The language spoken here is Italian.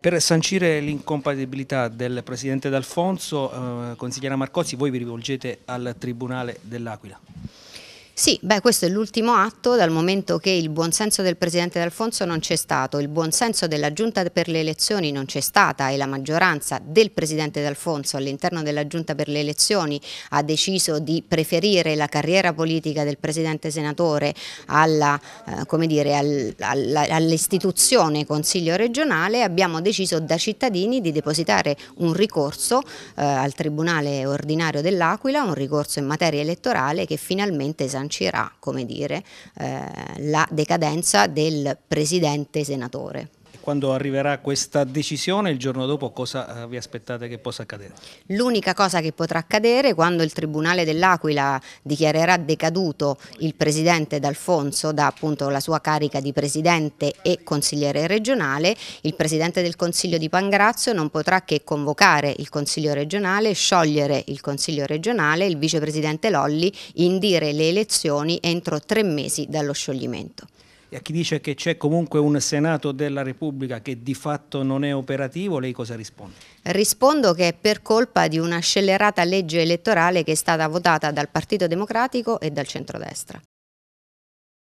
Per sancire l'incompatibilità del presidente D'Alfonso, eh, consigliera Marcozzi, voi vi rivolgete al Tribunale dell'Aquila. Sì, beh, questo è l'ultimo atto dal momento che il buonsenso del Presidente D'Alfonso non c'è stato, il buonsenso della Giunta per le elezioni non c'è stata e la maggioranza del Presidente D'Alfonso all'interno della Giunta per le elezioni ha deciso di preferire la carriera politica del Presidente Senatore eh, all'istituzione all, all Consiglio regionale, abbiamo deciso da cittadini di depositare un ricorso eh, al Tribunale ordinario dell'Aquila, un ricorso in materia elettorale che finalmente sancirà sancirà, come dire, eh, la decadenza del presidente senatore quando arriverà questa decisione, il giorno dopo cosa eh, vi aspettate che possa accadere? L'unica cosa che potrà accadere quando il Tribunale dell'Aquila dichiarerà decaduto il Presidente D'Alfonso da appunto la sua carica di Presidente e Consigliere regionale, il Presidente del Consiglio di Pangrazio non potrà che convocare il Consiglio regionale, sciogliere il Consiglio regionale, il Vicepresidente Lolli indire le elezioni entro tre mesi dallo scioglimento e a chi dice che c'è comunque un Senato della Repubblica che di fatto non è operativo, lei cosa risponde? Rispondo che è per colpa di una scellerata legge elettorale che è stata votata dal Partito Democratico e dal centrodestra.